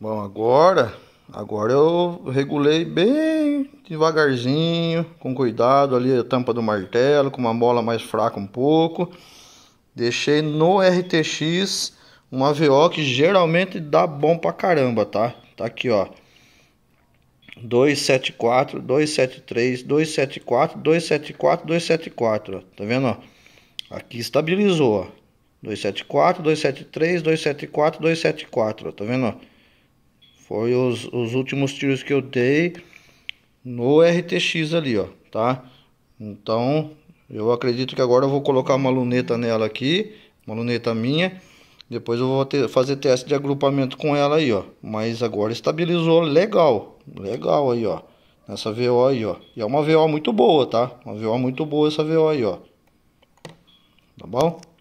Bom, agora, agora eu regulei bem devagarzinho, com cuidado ali a tampa do martelo, com uma mola mais fraca um pouco. Deixei no RTX uma VO que geralmente dá bom pra caramba, tá? Tá aqui, ó. 274, 273, 274, 274, 274, ó. Tá vendo, ó? Aqui estabilizou, ó. 274, 273, 274, 274, ó. Tá vendo, ó? Foi os, os últimos tiros que eu dei no RTX ali, ó, tá? Então, eu acredito que agora eu vou colocar uma luneta nela aqui, uma luneta minha. Depois eu vou ter, fazer teste de agrupamento com ela aí, ó. Mas agora estabilizou legal, legal aí, ó. Nessa VO aí, ó. E é uma VO muito boa, tá? Uma VO muito boa essa VO aí, ó. Tá bom?